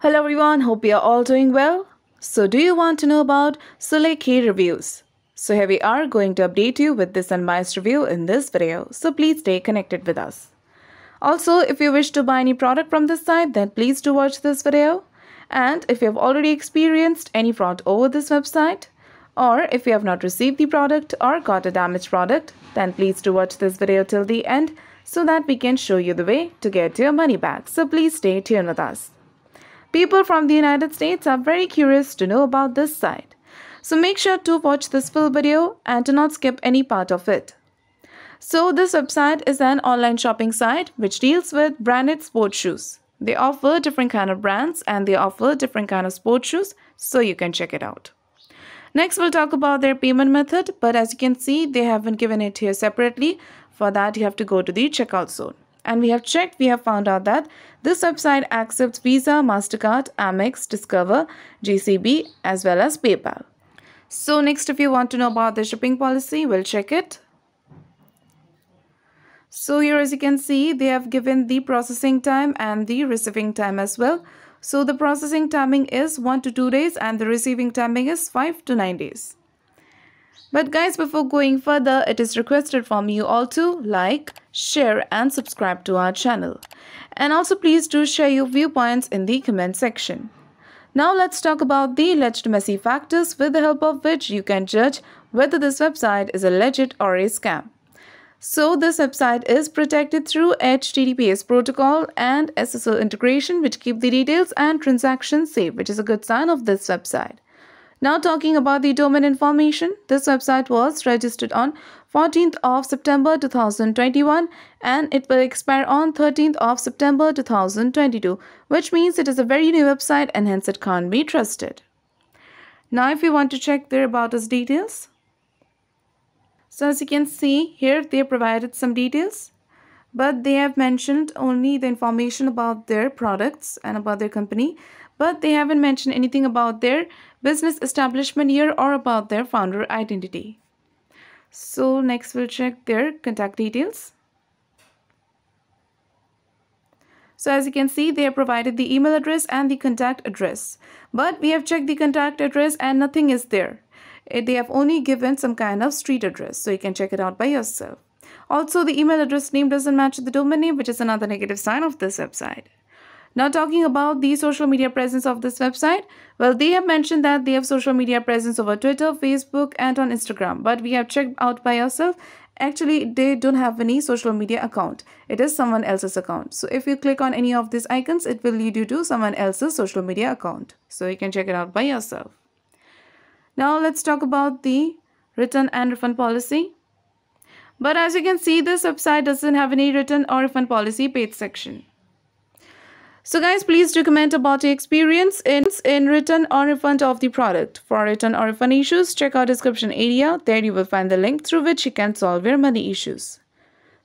Hello everyone, hope you are all doing well. So do you want to know about Suleki reviews? So here we are going to update you with this unbiased review in this video. So please stay connected with us. Also, if you wish to buy any product from this site, then please do watch this video. And if you have already experienced any fraud over this website, or if you have not received the product or got a damaged product, then please do watch this video till the end so that we can show you the way to get your money back. So please stay tuned with us. People from the United States are very curious to know about this site. So make sure to watch this full video and do not skip any part of it. So this website is an online shopping site which deals with branded sports shoes. They offer different kind of brands and they offer different kind of sports shoes so you can check it out. Next we'll talk about their payment method but as you can see they haven't given it here separately. For that you have to go to the checkout zone and we have checked, we have found out that this website accepts Visa, MasterCard, Amex, Discover, JCB, as well as PayPal. So next if you want to know about the shipping policy, we'll check it. So here as you can see, they have given the processing time and the receiving time as well. So the processing timing is 1 to 2 days and the receiving timing is 5 to 9 days. But guys, before going further, it is requested from you all to like, share and subscribe to our channel. And also please do share your viewpoints in the comment section. Now let's talk about the alleged messy factors with the help of which you can judge whether this website is a legit or a scam. So this website is protected through HTTPS protocol and SSL integration which keep the details and transactions safe which is a good sign of this website. Now talking about the domain information, this website was registered on 14th of September 2021 and it will expire on 13th of September 2022 which means it is a very new website and hence it can't be trusted. Now if you want to check their about us details. So as you can see here they provided some details but they have mentioned only the information about their products and about their company but they haven't mentioned anything about their business establishment year or about their founder identity. So next we'll check their contact details. So as you can see, they have provided the email address and the contact address. But we have checked the contact address and nothing is there. Eh, they have only given some kind of street address. So you can check it out by yourself. Also, the email address name doesn't match the domain name, which is another negative sign of this website. Now talking about the social media presence of this website, well they have mentioned that they have social media presence over Twitter, Facebook and on Instagram but we have checked out by ourselves actually they don't have any social media account it is someone else's account so if you click on any of these icons it will lead you to someone else's social media account so you can check it out by yourself now let's talk about the return and refund policy but as you can see, this website doesn't have any written or refund policy page section. So guys, please do comment about your experience in, in return or refund of the product. For return or refund issues, check out description area. There you will find the link through which you can solve your money issues.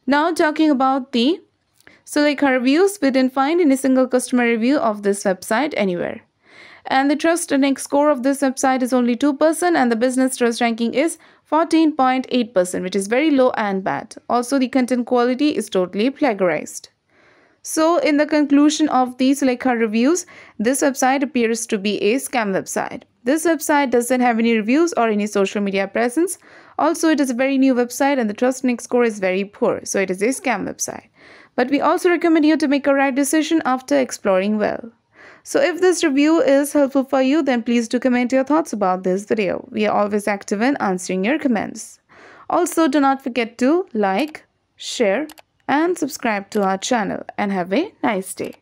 Now talking about the Suleika so reviews, we didn't find any single customer review of this website anywhere and the trust rank score of this website is only 2% and the business trust ranking is 14.8% which is very low and bad. Also the content quality is totally plagiarized. So in the conclusion of these like reviews, this website appears to be a scam website. This website doesn't have any reviews or any social media presence. Also, it is a very new website and the TrustNix score is very poor, so it is a scam website. But we also recommend you to make a right decision after exploring well. So if this review is helpful for you, then please do comment your thoughts about this video. We are always active in answering your comments. Also, do not forget to like, share and subscribe to our channel and have a nice day.